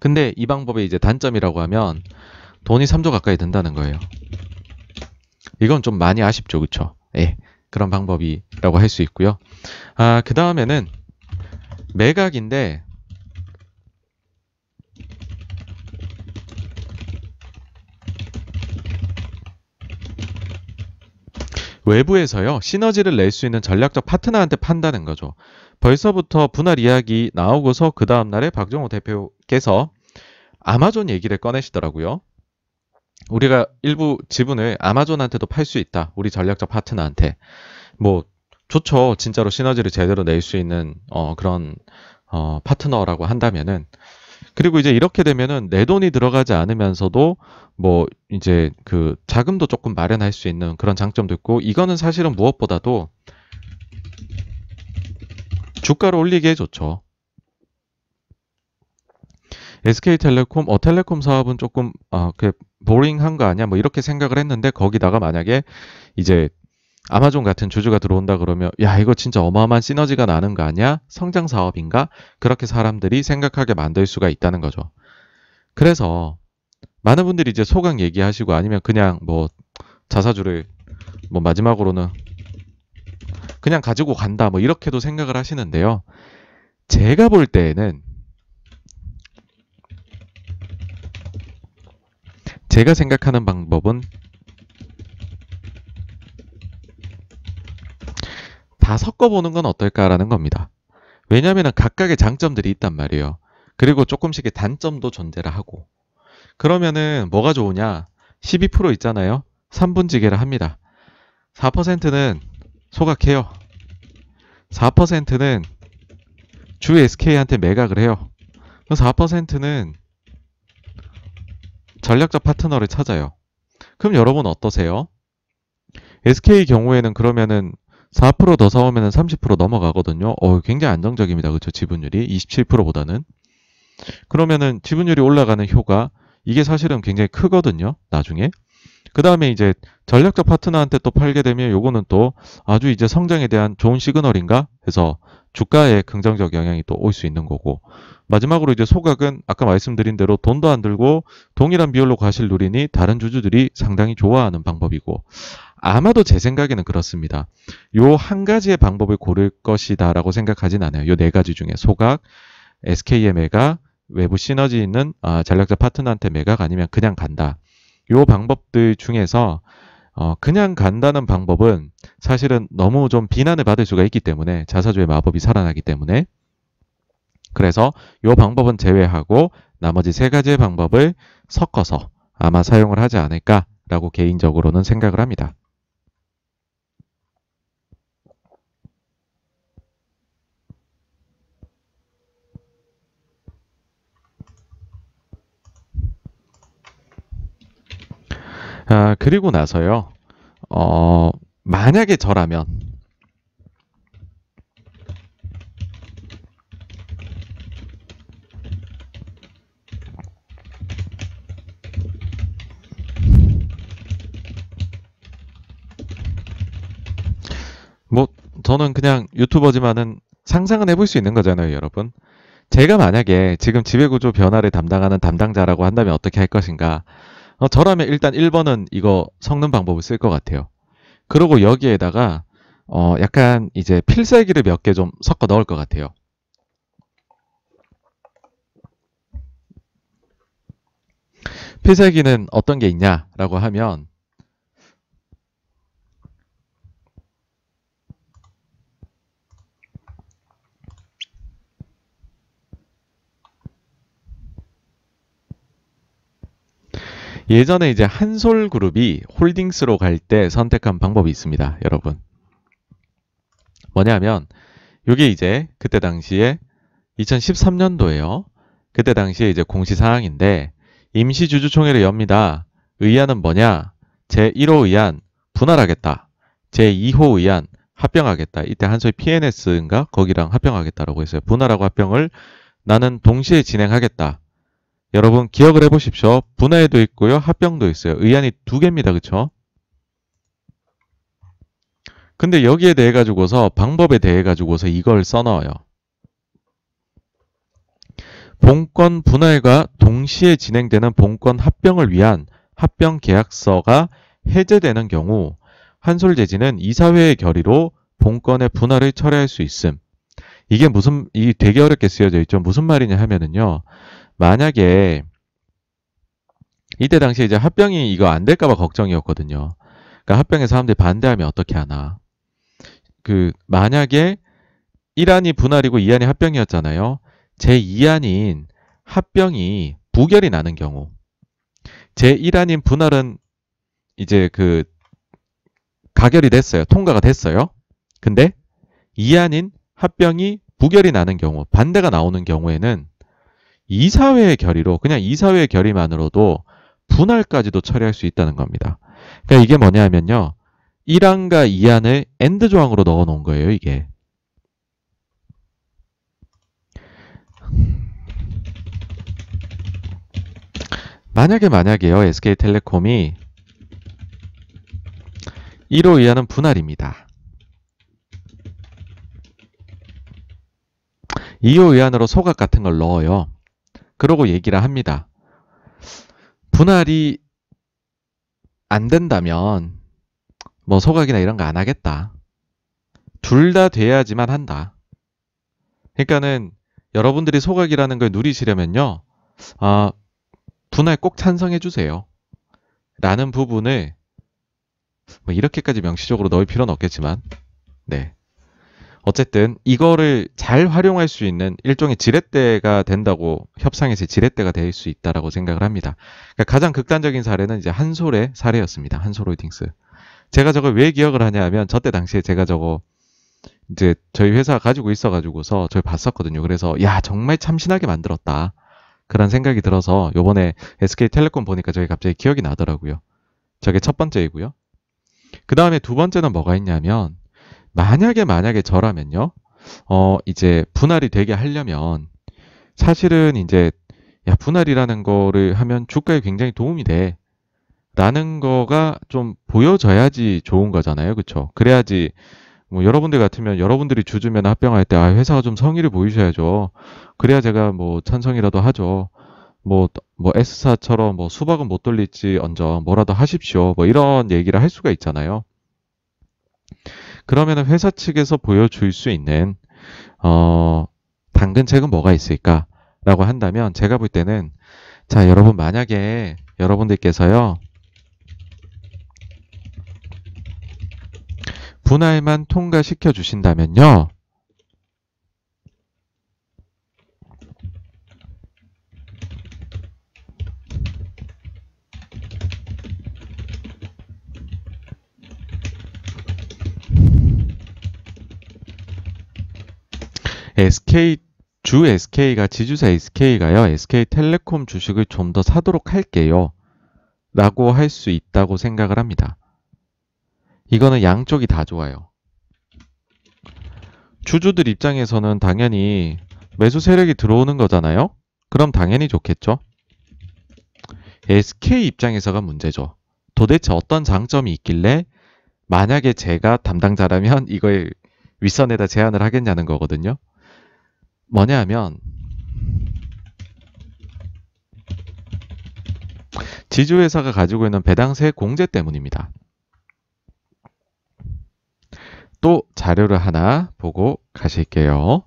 근데 이 방법의 이제 단점이라고 하면 돈이 3조 가까이 든다는 거예요. 이건 좀 많이 아쉽죠. 그쵸? 예. 그런 방법이라고 할 수 있고요. 아, 그 다음에는 매각인데 외부에서요 시너지를 낼 수 있는 전략적 파트너한테 판다는 거죠. 벌써부터 분할 이야기 나오고서 그 다음 날에 박정호 대표께서 아마존 얘기를 꺼내시더라고요. 우리가 일부 지분을 아마존한테도 팔 수 있다. 우리 전략적 파트너한테. 뭐 좋죠. 진짜로 시너지를 제대로 낼 수 있는 어, 그런 어, 파트너라고 한다면은 그리고 이제 이렇게 되면은 내 돈이 들어가지 않으면서도 뭐 이제 그 자금도 조금 마련할 수 있는 그런 장점도 있고 이거는 사실은 무엇보다도 주가를 올리기에 좋죠. SK텔레콤, 어텔레콤 사업은 조금 아, 그 보링한 거 아니야? 뭐 이렇게 생각을 했는데 거기다가 만약에 이제 아마존 같은 주주가 들어온다 그러면 야 이거 진짜 어마어마한 시너지가 나는 거 아니야? 성장 사업인가? 그렇게 사람들이 생각하게 만들 수가 있다는 거죠. 그래서 많은 분들이 이제 소강 얘기하시고 아니면 그냥 뭐 자사주를 뭐 마지막으로는 그냥 가지고 간다 뭐 이렇게도 생각을 하시는데요. 제가 볼 때에는 제가 생각하는 방법은 섞어보는 건 어떨까라는 겁니다. 왜냐하면 각각의 장점들이 있단 말이에요. 그리고 조금씩의 단점도 존재를 하고 그러면은 뭐가 좋으냐 12% 있잖아요. 3분지계를 합니다. 4%는 소각해요. 4%는 주 SK한테 매각을 해요. 4%는 전략적 파트너를 찾아요. 그럼 여러분 어떠세요? SK 경우에는 그러면은 4%더 사오면 은30% 넘어가거든요. 어, 굉장히 안정적입니다. 그렇죠? 지분율이 27%보다는. 그러면은 지분율이 올라가는 효과 이게 사실은 굉장히 크거든요. 나중에. 그 다음에 이제 전략적 파트너한테 또 팔게 되면 요거는 또 아주 이제 성장에 대한 좋은 시그널인가 해서 주가에 긍정적 영향이 또 올 수 있는 거고 마지막으로 이제 소각은 아까 말씀드린 대로 돈도 안 들고 동일한 비율로 과실 누리니 다른 주주들이 상당히 좋아하는 방법이고 아마도 제 생각에는 그렇습니다. 요 한 가지의 방법을 고를 것이다라고 생각하진 않아요. 요 네 가지 중에 소각, SK의 매각, 외부 시너지 있는 아, 전략자 파트너한테 매각 아니면 그냥 간다. 요 방법들 중에서 어, 그냥 간다는 방법은 사실은 너무 좀 비난을 받을 수가 있기 때문에 자사주의 마법이 살아나기 때문에 그래서 요 방법은 제외하고 나머지 세 가지의 방법을 섞어서 아마 사용을 하지 않을까라고 개인적으로는 생각을 합니다. 아, 그리고 나서요. 어, 만약에 저라면 뭐 저는 그냥 유튜버지만은 상상은 해볼 수 있는 거잖아요, 여러분. 제가 만약에 지금 지배구조 변화를 담당하는 담당자라고 한다면 어떻게 할 것인가? 어, 저라면 일단 1번은 이거 섞는 방법을 쓸 것 같아요. 그리고 여기에다가 어, 약간 이제 필살기를 몇 개 좀 섞어 넣을 것 같아요. 필살기는 어떤 게 있냐라고 하면 예전에 이제 한솔 그룹이 홀딩스로 갈 때 선택한 방법이 있습니다. 여러분. 뭐냐면 이게 이제 그때 당시에 2013년도에요. 그때 당시에 이제 공시사항인데 임시주주총회를 엽니다. 의안은 뭐냐? 제1호 의안 분할하겠다. 제2호 의안 합병하겠다. 이때 한솔 PNS인가 거기랑 합병하겠다라고 했어요. 분할하고 합병을 나는 동시에 진행하겠다. 여러분 기억을 해보십시오. 분해도 있고요. 합병도 있어요. 의안이 두 개입니다. 그쵸? 근데 여기에 대해 가지고서 방법에 대해 가지고서 이걸 써넣어요. 본권 분할과 동시에 진행되는 본권 합병을 위한 합병 계약서가 해제되는 경우 한솔재지는 이사회의 결의로 본권의 분할을 철회할 수 있음. 이게 무슨 이 되게 어렵게 쓰여져 있죠. 무슨 말이냐 하면은요. 만약에 이때 당시에 이제 합병이 이거 안 될까봐 걱정이었거든요. 그러니까 합병에 사람들이 반대하면 어떻게 하나. 그 만약에 1안이 분할이고 2안이 합병이었잖아요. 제2안인 합병이 부결이 나는 경우. 제1안인 분할은 이제 그 가결이 됐어요. 통과가 됐어요. 근데 2안인 합병이 부결이 나는 경우, 반대가 나오는 경우에는 이사회의 결의로 그냥 이사회의 결의만으로도 분할까지도 처리할 수 있다는 겁니다. 그러니까 이게 뭐냐면요. 1안과2안을 엔드 조항으로 넣어 놓은 거예요, 이게. 만약에 만약에요. SK텔레콤이 1호 이안은 분할입니다. 2호 의안으로 소각 같은 걸 넣어요. 그러고 얘기를 합니다. 분할이 안 된다면 뭐 소각이나 이런 거 안 하겠다. 둘 다 돼야지만 한다. 그러니까는 여러분들이 소각이라는 걸 누리시려면요. 아, 분할 꼭 찬성해 주세요. 라는 부분을 뭐 이렇게까지 명시적으로 넣을 필요는 없겠지만 네. 어쨌든 이거를 잘 활용할 수 있는 일종의 지렛대가 된다고 협상에서 지렛대가 될 수 있다라고 생각을 합니다. 그러니까 가장 극단적인 사례는 이제 한솔의 사례였습니다. 한솔홀딩스. 제가 저걸 왜 기억을 하냐면 저때 당시에 제가 저거 이제 저희 회사 가지고 있어가지고서 저희 봤었거든요. 그래서 야 정말 참신하게 만들었다. 그런 생각이 들어서 요번에 SK텔레콤 보니까 저희 갑자기 기억이 나더라고요. 저게 첫 번째이고요. 그 다음에 두 번째는 뭐가 있냐면 만약에 만약에 저라면요. 어, 이제 분할이 되게 하려면 사실은 이제 야, 분할이라는 거를 하면 주가에 굉장히 도움이 돼. 라는 거가 좀 보여져야지 좋은 거잖아요. 그쵸? 그래야지 뭐 여러분들 같으면 여러분들이 주주면 합병할 때 아, 회사가 좀 성의를 보이셔야죠. 그래야 제가 뭐 찬성이라도 하죠. 뭐, 뭐 S사처럼 뭐 수박은 못 돌릴지 언정 뭐라도 하십시오. 뭐 이런 얘기를 할 수가 있잖아요. 그러면 회사 측에서 보여줄 수 있는 어, 당근책은 뭐가 있을까? 라고 한다면 제가 볼 때는 자, 여러분 만약에 여러분들께서요. 분할만 통과시켜 주신다면요. SK 주 SK가 지주사 SK가요. SK텔레콤 주식을 좀 더 사도록 할게요. 라고 할 수 있다고 생각을 합니다. 이거는 양쪽이 다 좋아요. 주주들 입장에서는 당연히 매수 세력이 들어오는 거잖아요. 그럼 당연히 좋겠죠. SK 입장에서가 문제죠. 도대체 어떤 장점이 있길래 만약에 제가 담당자라면 이걸 윗선에다 제안을 하겠냐는 거거든요. 뭐냐 면 지주회사가 가지고 있는 배당세 공제 때문입니다. 또 자료를 하나 보고 가실게요.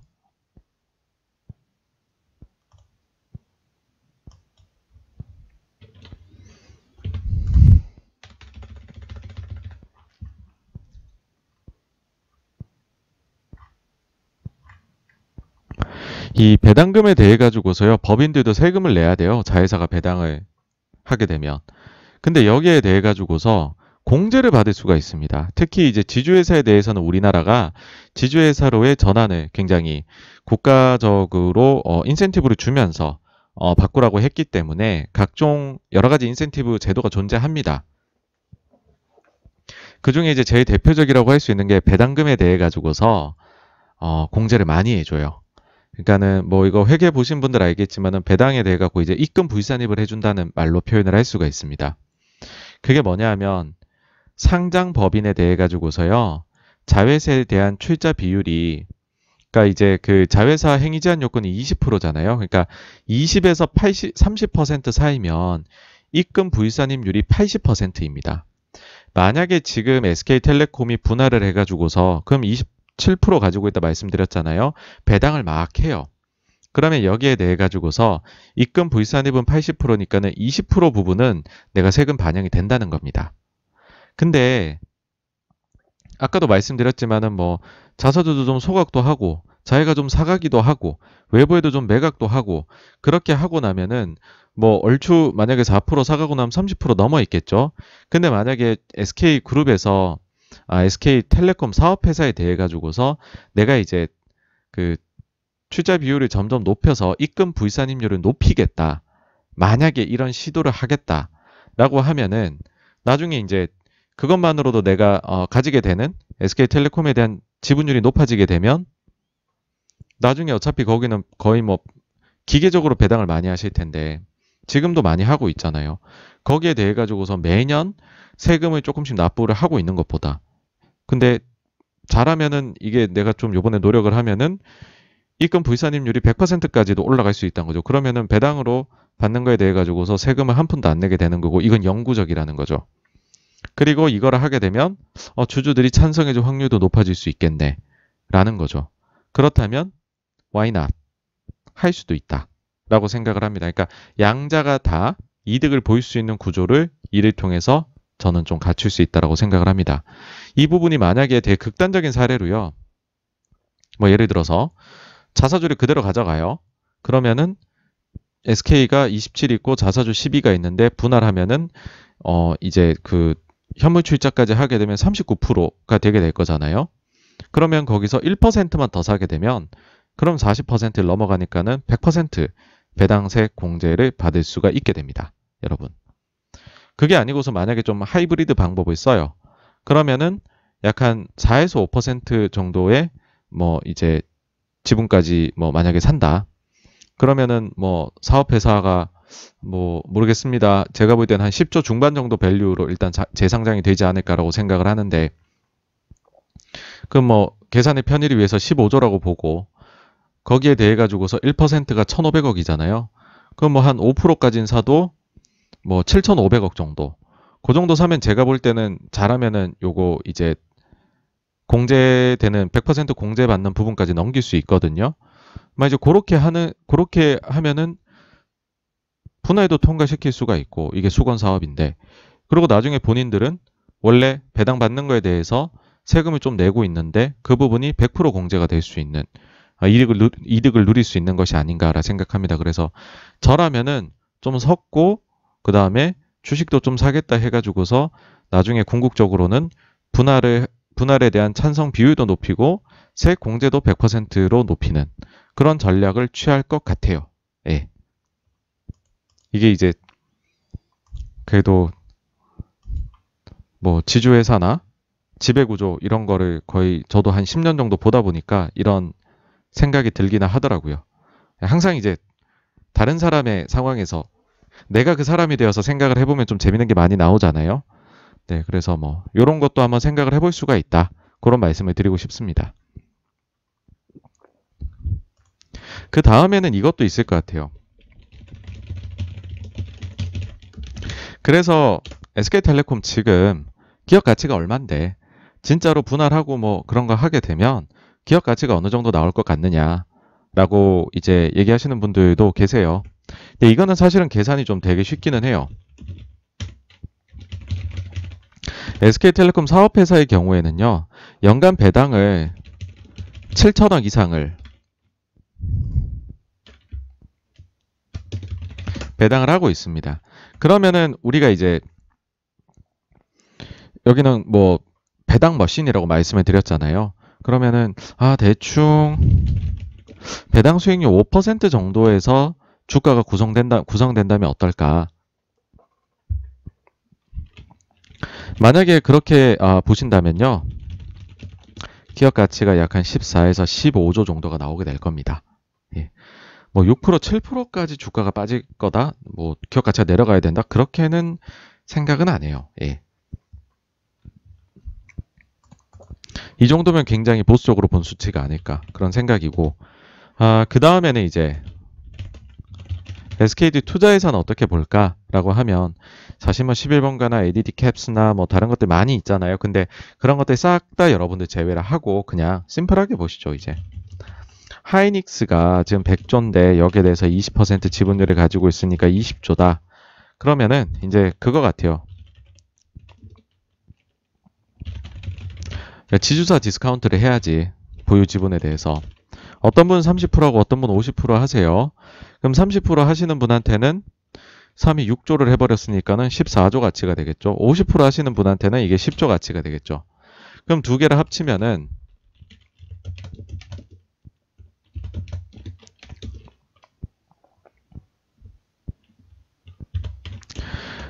이 배당금에 대해 가지고서요 법인들도 세금을 내야 돼요 자회사가 배당을 하게 되면 근데 여기에 대해 가지고서 공제를 받을 수가 있습니다. 특히 이제 지주회사에 대해서는 우리나라가 지주회사로의 전환을 굉장히 국가적으로 어, 인센티브를 주면서 어, 바꾸라고 했기 때문에 각종 여러 가지 인센티브 제도가 존재합니다. 그 중에 이제 제일 대표적이라고 할 수 있는 게 배당금에 대해 가지고서 어, 공제를 많이 해줘요. 그러니까는 뭐 이거 회계 보신 분들 알겠지만은 배당에 대해 갖고 이제 입금 부 불산입을 해준다는 말로 표현을 할 수가 있습니다. 그게 뭐냐 하면 상장 법인에 대해 가지고서요 자회사에 대한 출자 비율이 그러니까 이제 그 자회사 행위 제한 요건이 20%잖아요. 그러니까 20에서 80, 30% 사이면 입금 부 불산입률이 80%입니다. 만약에 지금 SK텔레콤이 분할을 해가지고서 그럼 7% 가지고 있다 말씀드렸잖아요. 배당을 막 해요. 그러면 여기에 대해 가지고서 입금 부 불산입은 80%니까는 20% 부분은 내가 세금 반영이 된다는 겁니다. 근데 아까도 말씀드렸지만은 뭐 자서주도 좀 소각도 하고 자기가 좀 사가기도 하고 외부에도 좀 매각도 하고 그렇게 하고 나면은 뭐 얼추 만약에 4% 사가고 나면 30% 넘어 있겠죠. 근데 만약에 SK 그룹에서 아, SK텔레콤 사업회사에 대해 가지고서 내가 이제 그출자 비율을 점점 높여서 입금 불산입률을 높이겠다. 만약에 이런 시도를 하겠다라고 하면은 나중에 이제 그것만으로도 내가 어, 가지게 되는 SK텔레콤에 대한 지분율이 높아지게 되면 나중에 어차피 거기는 거의 뭐 기계적으로 배당을 많이 하실 텐데 지금도 많이 하고 있잖아요. 거기에 대해 가지고서 매년 세금을 조금씩 납부를 하고 있는 것보다 근데 잘하면은 이게 내가 좀 요번에 노력을 하면은 입금 부의사님률이 100%까지도 올라갈 수 있다는 거죠. 그러면은 배당으로 받는 거에 대해 가지고서 세금을 한 푼도 안 내게 되는 거고 이건 영구적이라는 거죠. 그리고 이걸 하게 되면 어, 주주들이 찬성해줄 확률도 높아질 수 있겠네 라는 거죠. 그렇다면 why not? 할 수도 있다 라고 생각을 합니다. 그러니까 양자가 다 이득을 보일 수 있는 구조를 이를 통해서 저는 좀 갖출 수 있다라고 생각을 합니다. 이 부분이 만약에 되게 극단적인 사례로요. 뭐 예를 들어서 자사주를 그대로 가져가요. 그러면은 SK가 27 있고 자사주 12가 있는데 분할하면은 어 이제 그 현물 출자까지 하게 되면 39%가 되게 될 거잖아요. 그러면 거기서 1%만 더 사게 되면 그럼 40%를 넘어가니까는 100% 배당세 공제를 받을 수가 있게 됩니다. 여러분. 그게 아니고서 만약에 좀 하이브리드 방법을 써요. 그러면은 약 한 4에서 5% 정도의 뭐 이제 지분까지 뭐 만약에 산다. 그러면은 뭐 사업회사가 뭐 모르겠습니다. 제가 볼 때는 한 10조 중반 정도 밸류로 일단 자, 재상장이 되지 않을까라고 생각을 하는데 그럼 뭐 계산의 편의를 위해서 15조라고 보고 거기에 대해 가지고서 1%가 1,500억이잖아요. 그럼 뭐 한 5%까지는 사도 뭐 7,500억 정도. 그 정도 사면 제가 볼 때는 잘하면은 요거 이제 공제되는 100% 공제받는 부분까지 넘길 수 있거든요. 막 이제 그렇게 하는 그렇게 하면은 분할도 통과시킬 수가 있고 이게 수건 사업인데 그리고 나중에 본인들은 원래 배당 받는 거에 대해서 세금을 좀 내고 있는데 그 부분이 100% 공제가 될 수 있는 아, 이득을 누, 이득을 누릴 수 있는 것이 아닌가라 생각합니다. 그래서 저라면은 좀 섞고 그 다음에 주식도 좀 사겠다 해가지고서 나중에 궁극적으로는 분할을 분할에 대한 찬성 비율도 높이고 세 공제도 100%로 높이는 그런 전략을 취할 것 같아요. 예. 이게 이제 그래도 뭐 지주회사나 지배구조 이런 거를 거의 저도 한 10년 정도 보다 보니까 이런 생각이 들기나 하더라고요. 항상 이제 다른 사람의 상황에서 내가 그 사람이 되어서 생각을 해보면 좀 재밌는 게 많이 나오잖아요. 네, 그래서 뭐 이런 것도 한번 생각을 해볼 수가 있다. 그런 말씀을 드리고 싶습니다. 그 다음에는 이것도 있을 것 같아요. 그래서 SK텔레콤 지금 기업 가치가 얼만데 진짜로 분할하고 뭐 그런 거 하게 되면 기업 가치가 어느 정도 나올 것 같느냐 라고 이제 얘기하시는 분들도 계세요. 근데 이거는 사실은 계산이 좀 되게 쉽기는 해요. SK텔레콤 사업회사의 경우에는요. 연간 배당을 7천억 이상을 배당을 하고 있습니다. 그러면은 우리가 이제 여기는 뭐 배당 머신이라고 말씀을 드렸잖아요. 그러면은 아 대충 배당 수익률 5% 정도에서 주가가 구성된다, 구성된다면 어떨까? 만약에 그렇게 아, 보신다면요. 기업 가치가 약 한 14에서 15조 정도가 나오게 될 겁니다. 예. 뭐 6%, 7%까지 주가가 빠질 거다. 뭐 기업 가치가 내려가야 된다. 그렇게는 생각은 안 해요. 예. 이 정도면 굉장히 보수적으로 본 수치가 아닐까 그런 생각이고 아, 그 다음에는 이제 SKD 투자에서는 어떻게 볼까라고 하면 자신만 11번가나 ADD e 캡스나 뭐 다른 것들 많이 있잖아요. 근데 그런 것들 싹 다 여러분들 제외를 하고 그냥 심플하게 보시죠, 이제. 하이닉스가 지금 100조인데 여기에 대해서 20% 지분율을 가지고 있으니까 20조다. 그러면은 이제 그거 같아요. 그러니까 지주사 디스카운트를 해야지 보유 지분에 대해서 어떤 분 30%하고 어떤 분 50% 하세요. 그럼 30% 하시는 분한테는 3이 6조를 해버렸으니까는 14조 가치가 되겠죠. 50% 하시는 분한테는 이게 10조 가치가 되겠죠. 그럼 두 개를 합치면은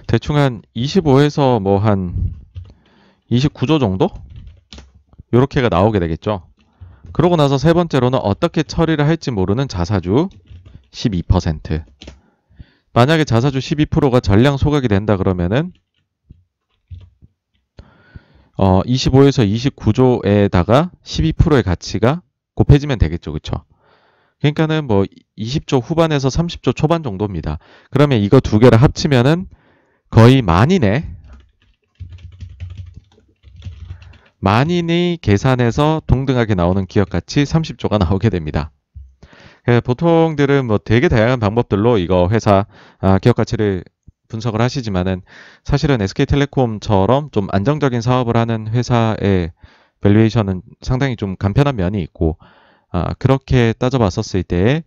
대충 한 25에서 뭐 한 29조 정도? 요렇게가 나오게 되겠죠. 그러고 나서 세 번째로는 어떻게 처리를 할지 모르는 자사주 12%. 만약에 자사주 12%가 전량 소각이 된다 그러면은 어 25에서 29조에다가 12%의 가치가 곱해지면 되겠죠. 그쵸 그러니까는 뭐 20조 후반에서 30조 초반 정도입니다. 그러면 이거 두 개를 합치면은 거의 만이네 만인이 계산해서 동등하게 나오는 기업가치 30조가 나오게 됩니다. 그 보통들은 뭐 되게 다양한 방법들로 이거 회사 아, 기업가치를 분석을 하시지만은 사실은 SK텔레콤처럼 좀 안정적인 사업을 하는 회사의 밸류에이션은 상당히 좀 간편한 면이 있고 아, 그렇게 따져봤었을 때에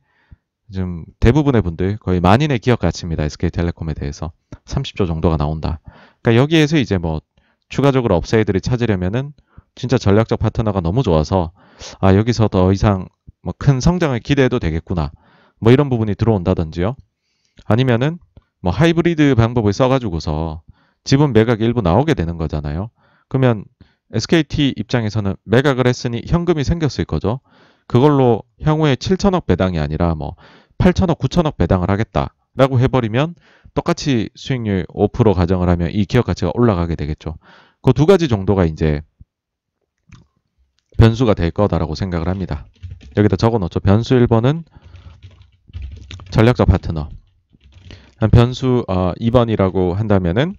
좀 대부분의 분들 거의 만인의 기업 가치입니다 SK텔레콤에 대해서 30조 정도가 나온다. 그러니까 여기에서 이제 뭐 추가적으로 업사이드를 찾으려면은 진짜 전략적 파트너가 너무 좋아서 아 여기서 더 이상 뭐 큰 성장을 기대해도 되겠구나 뭐 이런 부분이 들어온다든지요 아니면은 뭐 하이브리드 방법을 써가지고서 지분 매각 일부 나오게 되는 거잖아요 그러면 SKT 입장에서는 매각을 했으니 현금이 생겼을 거죠 그걸로 향후에 7천억 배당이 아니라 뭐 8천억 9천억 배당을 하겠다라고 해버리면 똑같이 수익률 5% 가정을 하면 이 기업 가치가 올라가게 되겠죠 그 두 가지 정도가 이제 변수가 될 거다라고 생각을 합니다. 여기다 적어놓죠. 변수 1번은 전략적 파트너. 변수 어, 2번이라고 한다면은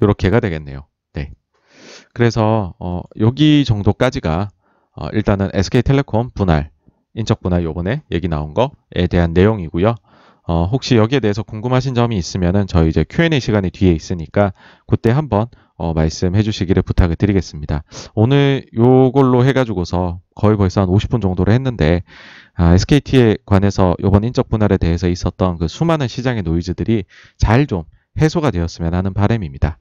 이렇게가 되겠네요. 네. 그래서 어, 여기 정도까지가 어, 일단은 SK텔레콤 분할, 인적 분할 요번에 얘기 나온 거에 대한 내용이고요. 어, 혹시 여기에 대해서 궁금하신 점이 있으면은 저희 이제 Q&A 시간이 뒤에 있으니까 그때 한번 어, 말씀해 주시기를 부탁을 드리겠습니다. 오늘 요걸로 해가지고서 거의 벌써 한 50분 정도를 했는데 아, SKT에 관해서 이번 인적 분할에 대해서 있었던 그 수많은 시장의 노이즈들이 잘 좀 해소가 되었으면 하는 바람입니다.